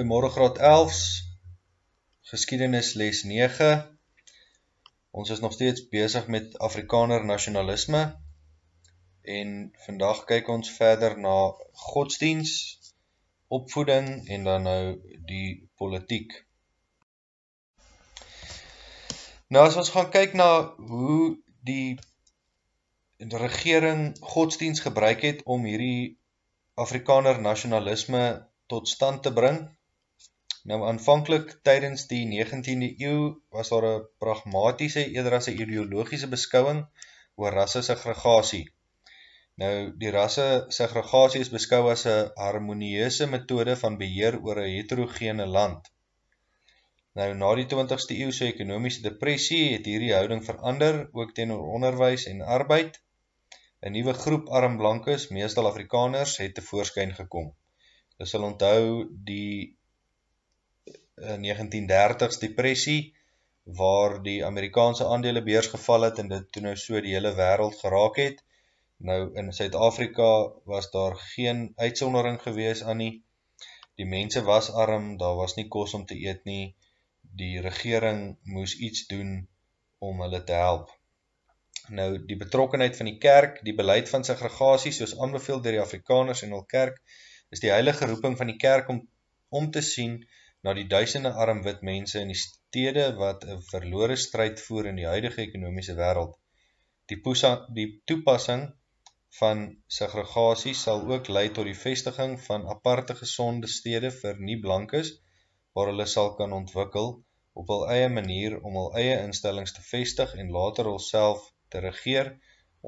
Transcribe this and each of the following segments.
Goeiemôre Graad 11s. Geskiedenis les 9. Ons is nog steeds besig met Afrikaner nasionalisme en vandag kyk ons verder na godsdiens, opvoeding en dan nou die politiek. Nou as ons gaan kyk na hoe die regering godsdiens gebruik het om hierdie Afrikaner nasionalisme tot stand te bring Nou aanvanklik tydens die 19de eeu was daar 'n pragmatiese eerder as 'n ideologiese beskouing oor rassesegregasie. Nou die rassesegregasie is beskou as 'n harmonieuse metode van beheer oor 'n heterogene land. Nou na die 20ste eeu se ekonomiese depressie het hierdie houding verander, ook teenoor onderwys en arbeid. 'n Nuwe groep arm blankes, meestal Afrikaners, het tevoorskyn gekom. Hulle sal onthou die 1930s eh, depressie waar die Amerikaanse aandelebeurs geval het en dit toe nou so die hele wêreld geraak het. Nou in Suid-Afrika was daar geen uitsondering gewees aan nie. Die mense was arm, daar was nie kos om te eet nie. Die regering moes iets doen om hulle te help. Nou die betrokkeheid van die kerk, die beleid van segregasie soos aanbeveel deur die Afrikaners en hul kerk, is die heilige roeping van die kerk om om te sien na die duisende arm wit mense in die stede wat 'n verlore stryd voer in die huidige ekonomiese wêreld. Die poesa, die toepassing van segregasie sal ook lei tot die vestiging van aparte gesonde stede vir nie-blankes waar hulle sal kan ontwikkel op hul eie manier om hul eie instellings te vestig en later hulself te regeer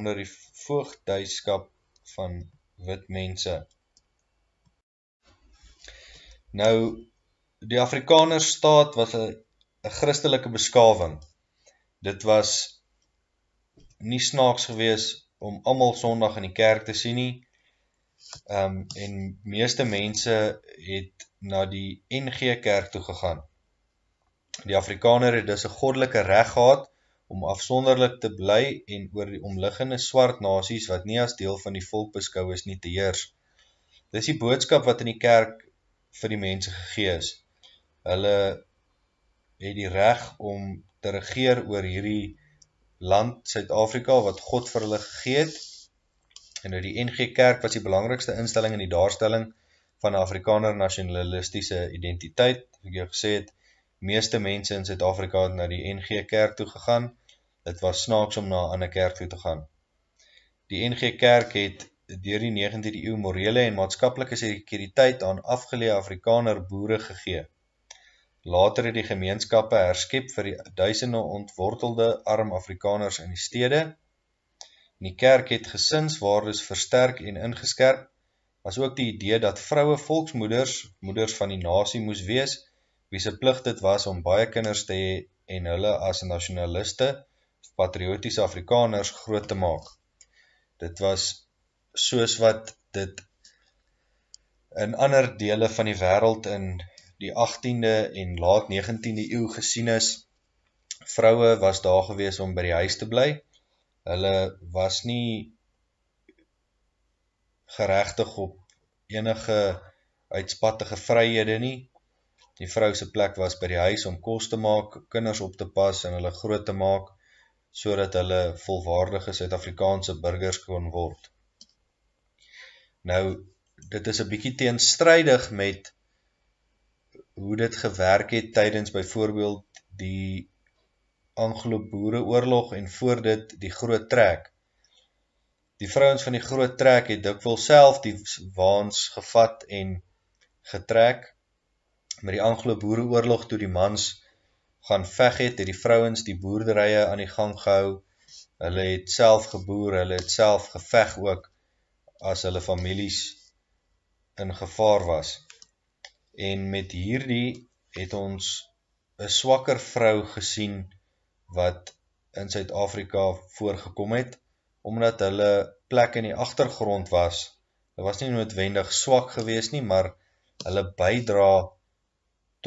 onder die voogdheidskap van wit mense. Nou die Afrikaner staat was 'n Christelike beskawing. Dit was nie snaaks gewees om almal Sondag in die kerk te sien nie. Ehm um, en meeste mense het na die NG Kerk toe gegaan. Die Afrikaner het dus 'n goddelike reg gehad om afsonderlik te bly en oor die omliggende swart nasies wat nie as deel van die volk beskou is nie te heers. Dis die boodskap wat in die kerk vir die mense gegee is hulle het die reg om te regeer oor hierdie land Suid-Afrika wat God vir hulle gegee het. En nou die NG Kerk was die belangrikste instelling in die daarstelling van Afrikaner nasionalistiese identiteit. Ek het gesê het meeste mense in Suid-Afrika het na die NG Kerk toe gegaan. Dit was snaaks om na 'n ander kerk toe te gaan. Die NG Kerk het deur die 19de eeu morele en maatskaplike sekuriteit aan afgeleë Afrikaner boere gegee. Later het die gemeenskappe herskep vir die duisende ontwortelde arm Afrikaners in die stede. In die kerk het gesinswaardes versterk en ingeskerp, as ook die idee dat vroue volksmoeders, moeders van die nasie moes wees, wie se plig dit was om baie kinders te hê en hulle as nasionaliste of patriotiese Afrikaners groot te maak. Dit was soos wat dit in ander dele van die wêreld in die 18de en laat 19de eeu gesien is. Vroue was daar gewees om by die huis te bly. Hulle was nie geregtig op enige uitspattige vryhede nie. Die vrou se plek was by die huis om kos te maak, kinders op te pas en hulle groot te maak sodat hulle volwaardige Suid-Afrikaanse burgers kon word. Nou, dit is 'n bietjie teenstrydig met hoe dit gewerk het tydens byvoorbeeld die Anglo-Boereoorlog en voor dit die Groot Trek. Die vrouens van die Groot Trek het dikwels self die waans gevat en getrek. Met die Anglo-Boereoorlog toe die mans gaan veg het, het die vrouens die boerderye aan die gang gehou. Hulle het self geboer, hulle het self geveg ook as hulle families in gevaar was en met hierdie het ons 'n swakker vrou gesien wat in Suid-Afrika voorgekom het omdat hulle plek in die agtergrond was. Hulle was nie noodwendig swak geweest nie, maar hulle bydra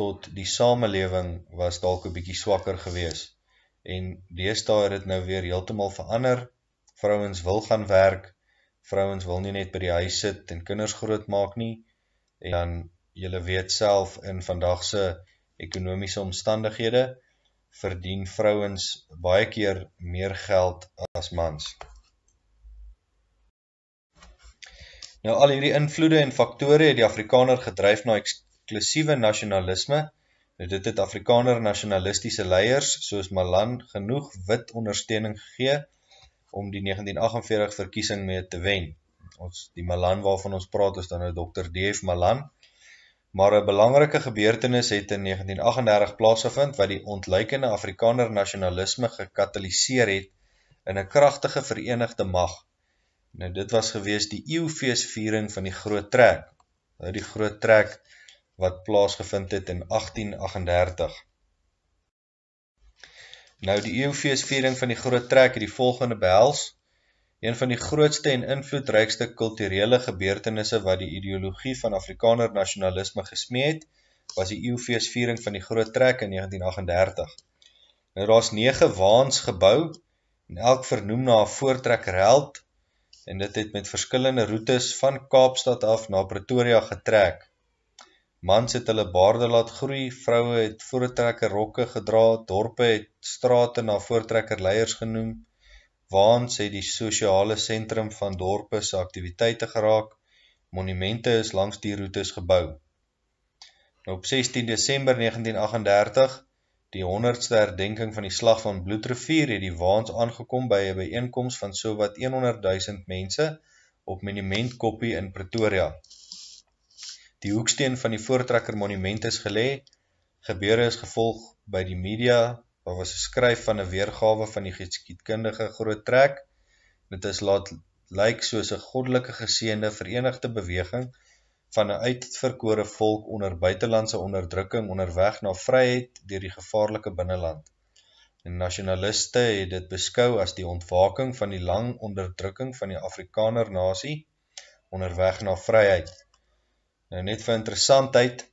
tot die samelewing was dalk 'n bietjie swakker geweest. En deesdae het dit nou weer heeltemal verander. Vrouens wil gaan werk. Vrouens wil nie net by die huis sit en kinders grootmaak nie. En dan julle weet self in vandag se ekonomiese omstandighede verdien vrouens baie keer meer geld as mans. Nou al hierdie invloede en faktore het die Afrikaner gedryf na eksklusiewe nasionalisme. Nou dit het Afrikaner nasionalistiese leiers soos Malan genoeg wit ondersteuning gegee om die 1948 verkiesing mee te wen. Ons die Malan waarvan ons praat is dan nou Dr. D.F. Malan maar 'n belangrike gebeurtenis het in 1938 plaasgevind wat die ontleikende Afrikaner nasionalisme gekatalyseer het in 'n kragtige verenigde mag. Nou dit was gewees die eeufeesviering van die Groot Trek. Nou die Groot Trek wat plaasgevind het in 1838. Nou die eeufeesviering van die Groot Trek het die volgende behels: een van die grootste en invloedrykste kulturele gebeurtenisse wat die ideologie van Afrikaner nasionalisme gesmee het, was die EU-feesviering van die Groot Trek in 1938. Nou daar's 9 waans gebou en elk vernoem na 'n voortrekheld en dit het met verskillende roetes van Kaapstad af na Pretoria getrek. Mans het hulle baarde laat groei, vroue het voortrekkerrokke gedra, dorpe het strate na voortrekkerleiers genoem waans het die sosiale sentrum van dorpe se aktiwiteite geraak. Monumente is langs die roetes gebou. Nou op 16 Desember 1938, die 100ste herdenking van die slag van Bloedrivier, het die waans aangekom by 'n byeenkoms van sowat 100 000 mense op Monumentkoppie in Pretoria. Die hoeksteen van die Voortrekker Monument is gelê, gebeure is gevolg by die media Daar was 'n skryf van 'n weergawe van die geskiedkundige groot trek. Dit is laat lyk soos 'n goddelike geseënde verenigde beweging van 'n uitverkore volk onder buitelandse onderdrukking onderweg na vryheid deur die gevaarlike binneland. En nasionaliste het dit beskou as die ontwaking van die lang onderdrukking van die Afrikaner nasie onderweg na vryheid. Nou net vir interessantheid,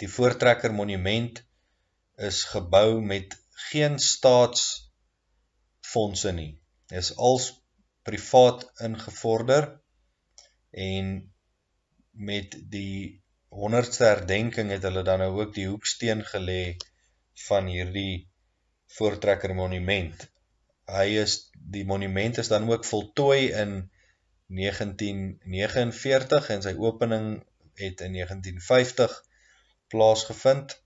die Voortrekker Monument is gebou met geen staatsfondse nie. Dit is als privaat ingevorder en met die 100ste herdenking het hulle dan nou ook die hoeksteen gelê van hierdie voortrekker monument. Hy is die monument is dan ook voltooi in 1949 en sy opening het in 1950 plaasgevind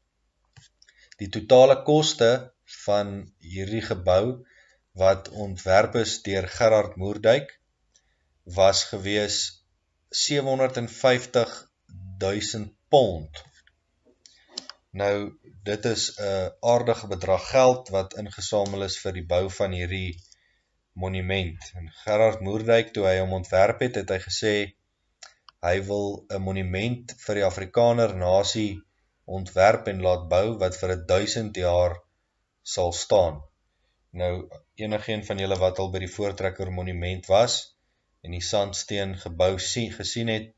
die totale koste van hierdie gebou wat ontwerp is deur Gerard Moerdijk was gewees 750 000 pond. Nou dit is 'n aardige bedrag geld wat ingesamel is vir die bou van hierdie monument. En Gerard Moerdijk toe hy hom ontwerp het, het hy gesê hy wil 'n monument vir die Afrikaner nasie ontwerp en laat bou wat vir 1000 jaar sal staan. Nou enigeen van julle wat al by die Voortrekker monument was en die sandsteen gebou sien gesien het,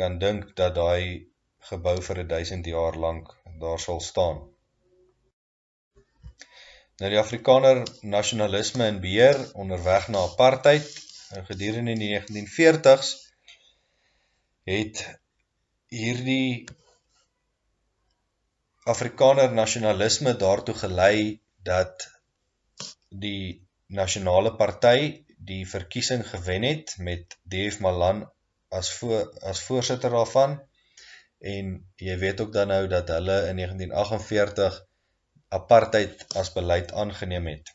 kan dink dat daai gebou vir 1000 jaar lank daar sal staan. Nou die Afrikaner nasionalisme in beheer onderweg na apartheid in nou, gedurende die 1940s het hierdie Afrikaner nasionalisme daartoe gelei dat die nasionale party die verkiesing gewen het met DF Malan as vo as voorsitter daarvan en jy weet ook dan nou dat hulle in 1948 apartheid as beleid aangeneem het.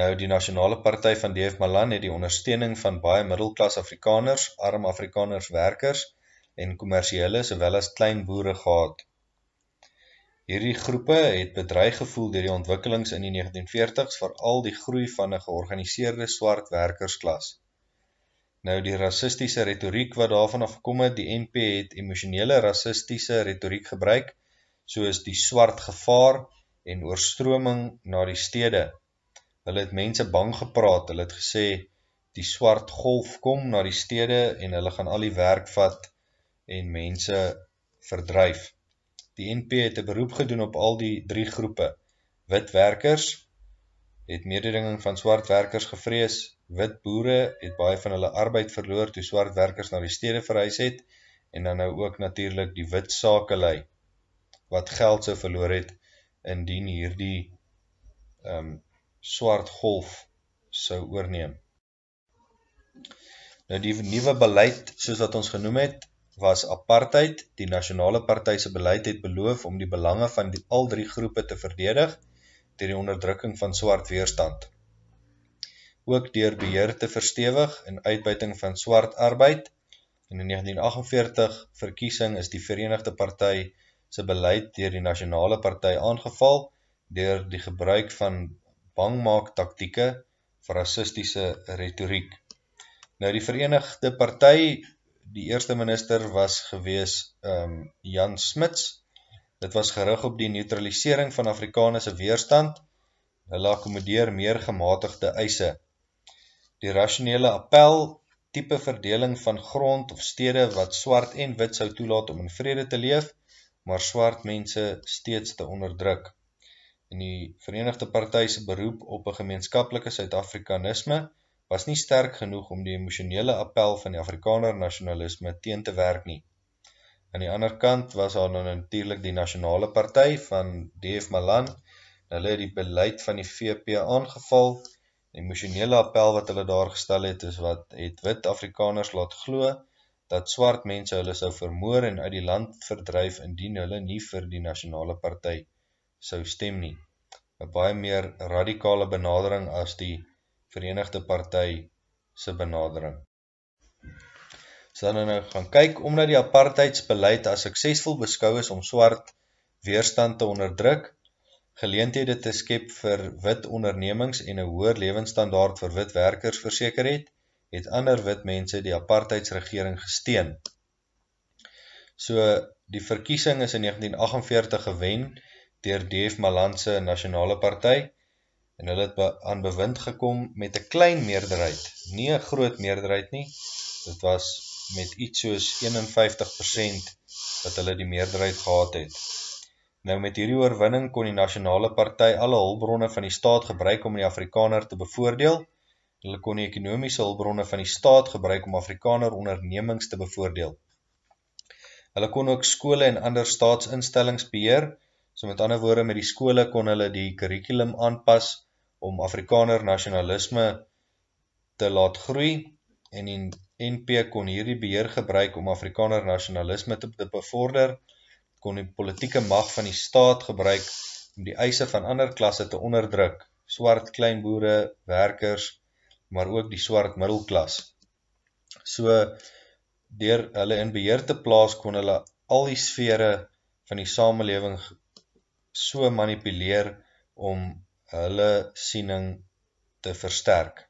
Nou die nasionale party van DF Malan het die ondersteuning van baie middelklas Afrikaners, arm Afrikaners werkers en kommersiële sowel as klein boere gehad. Hierdie groepe het bedreig gevoel deur die ontwikkelings in die 1940s, veral die groei van 'n georganiseerde swart werkersklas. Nou die rassistiese retoriek wat daarvan afkom het, die NP het emosionele rassistiese retoriek gebruik, soos die swart gevaar en oorstroming na die stede. Hulle het mense bang gepraat, hulle het gesê die swart golf kom na die stede en hulle gaan al die werk vat en mense verdryf. Die NP het 'n beroep gedoen op al die drie groepe. Wit werkers het mededinging van swart werkers gevrees. Wit boere het baie van hulle arbeid verloor toe swart werkers na die stede verhuis het en dan nou ook natuurlik die wit sakelei wat geld sou verloor het indien hierdie ehm um, swart golf sou oorneem. Nou die nuwe beleid soos wat ons genoem het, was apartheid. Die nasionale party se beleid het beloof om die belange van die al drie groepe te verdedig teen die onderdrukking van swart weerstand. Ook deur beheer te verstewig en uitbuiting van swart arbeid. In die 1948 verkiesing is die Verenigde Party se beleid deur die nasionale party aangeval deur die gebruik van bangmaak taktieke vir rassistiese retoriek. Nou die Verenigde Party die eerste minister was gewees um, Jan Smits. Dit was gerig op die neutralisering van Afrikaanse weerstand. Hulle akkomodeer meer gematigde eise. Die rationele appel, type verdeling van grond of stede wat swart en wit sou toelaat om in vrede te leef, maar swart mense steeds te onderdruk. In die Verenigde Partijse beroep op een gemeenskapelike Suid-Afrikanisme, was nie sterk genoeg om die emosionele appel van die Afrikaner nasionalisme teen te werk nie. Aan die ander kant was daar nou natuurlik die nasionale party van DF Malan. Hulle het die beleid van die VP aangeval. Die emosionele appel wat hulle daar gestel het is wat het wit Afrikaners laat glo dat swart mense hulle sou vermoor en uit die land verdryf indien hulle nie vir die nasionale party sou stem nie. 'n Baie meer radikale benadering as die Verenigde Party se benadering. Sanana nou gaan kyk omdat die apartheidsbeleid as suksesvol beskou is om swart weerstand te onderdruk, geleenthede te skep vir wit ondernemings en 'n hoër lewenstandaard vir wit werkers verseker het, het ander wit mense die apartheidsregering gesteun. So die verkiesing is in 1948 gewen deur DF Malan se Nasionale Party en hulle het aan bewind gekom met 'n klein meerderheid, nie 'n groot meerderheid nie. Dit was met iets soos 51% wat hulle die meerderheid gehad het. Nou met hierdie oorwinning kon die nasionale party alle hulpbronne van die staat gebruik om die Afrikaner te bevoordeel. Hulle kon die ekonomiese hulpbronne van die staat gebruik om Afrikaner ondernemings te bevoordeel. Hulle kon ook skole en ander staatsinstellings beheer. So met ander woorde met die skole kon hulle die kurrikulum aanpas om Afrikaner nasionalisme te laat groei en die NP kon hierdie beheer gebruik om Afrikaner nasionalisme te, te bevorder, kon die politieke mag van die staat gebruik om die eise van ander klasse te onderdruk, swart kleinboere, werkers, maar ook die swart middelklas. So, dier hulle in beheer te plaas, kon hulle al die sfere van die samenleving so manipuleer om hulle siening te versterk.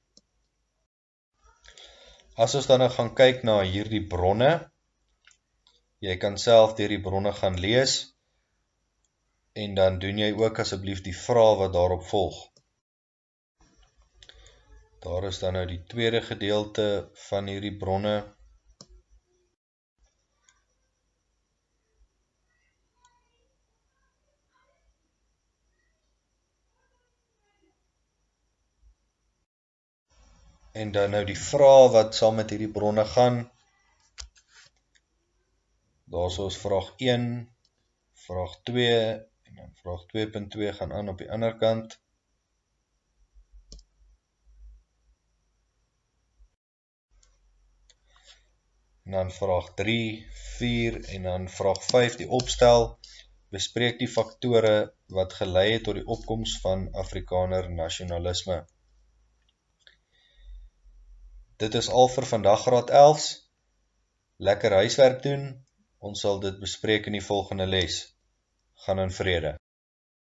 As ons dan nou gaan kyk na hierdie bronne, jy kan self hierdie bronne gaan lees, en dan doen jy ook asjeblief die vraag wat daarop volg. Daar is dan nou die tweede gedeelte van hierdie bronne, en dan nou die vraag wat saam met hierdie bronne gaan, daar is ons vraag 1, vraag 2, en dan vraag 2.2 gaan aan op die ander kant, en dan vraag 3, 4, en dan vraag 5, die opstel, bespreek die faktore wat geleid het door die opkomst van Afrikaner nationalisme. Dit is al vir vandag graad 11s. Lekker huiswerk doen. Ons sal dit bespreek in die volgende les. Gaan in vrede.